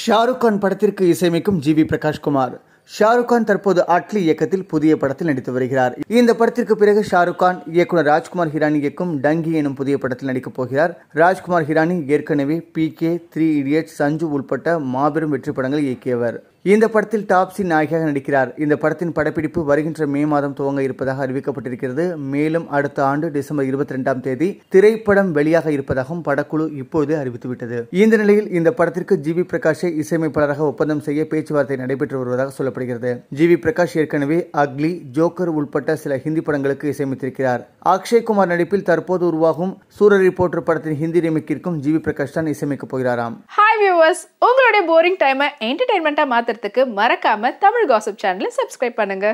ஷாருக் கான் படத்திற்கு இசையமைக்கும் G V Prakash Kumar Shahrukh Khan தற்போது அட்லி இயக்கத்தில் புதிய படத்தில் நடித்து வருகிறார் இந்த படத்திற்கு பிறகு ஷாருக் கான் இயக்குனர் ராஜ்குமார் ஹிரானி இயக்கும் டங்கி எனும் புதிய படத்தில் நடிக்கப் போகிறார் ராஜ்குமார் ஹிரானி ஏற்கனவே P K three idiots Sanju உள்பட்ட மாபெரும் வெற்றி படங்களை இயக்கியவர் இந்த படத்தில் டாப்ஸி நாயகியாக நடிக்கிறார் இந்த படத்தின் படப்பிடிப்பு வருகின்ற மே மாதம் துவங்க இருப்பதாக அறிவிக்கப்பட்டிருக்கிறது மேலும் அடுத்த ஆண்டு டிசம்பர் இருபத்தி ரெண்டாம் தேதி திரைப்படம் வெளியாக இருப்பதாகவும் படக்குழு இப்போது அறிவித்துவிட்டது இந்த நிலையில் இந்த படத்திற்கு ஜி வி பிரகாஷை இசையமைப்பாளராக ஒப்பந்தம் செய்ய பேச்சுவார்த்தை நடைபெற்று வருவதாக சொல்லப்படுகிறது ஜி வி பிரகாஷ் ஏற்கனவே அக்லி ஜோக்கர் உள்பட்ட சில ஹிந்தி படங்களுக்கு இசையமைத்திருக்கிறார் அக்ஷய்குமார் நடிப்பில் தற்போது உருவாகும் சூரரி ரிப்போர்ட்டர் படத்தின் ஹிந்தி ரிமிக்கிற்கும் ஜிவி பிரகாஷ் தான் இசையமைக்க போகிறாராம் ஹாய் வியூவர்ஸ் உங்களுடைய போரிங் டைமை என்டர்டைன்மெண்ட்டாக மாற்றுறதுக்கு மறக்காம தமிழ் காசப் சேனலை சப்ஸ்கிரைப் பண்ணுங்க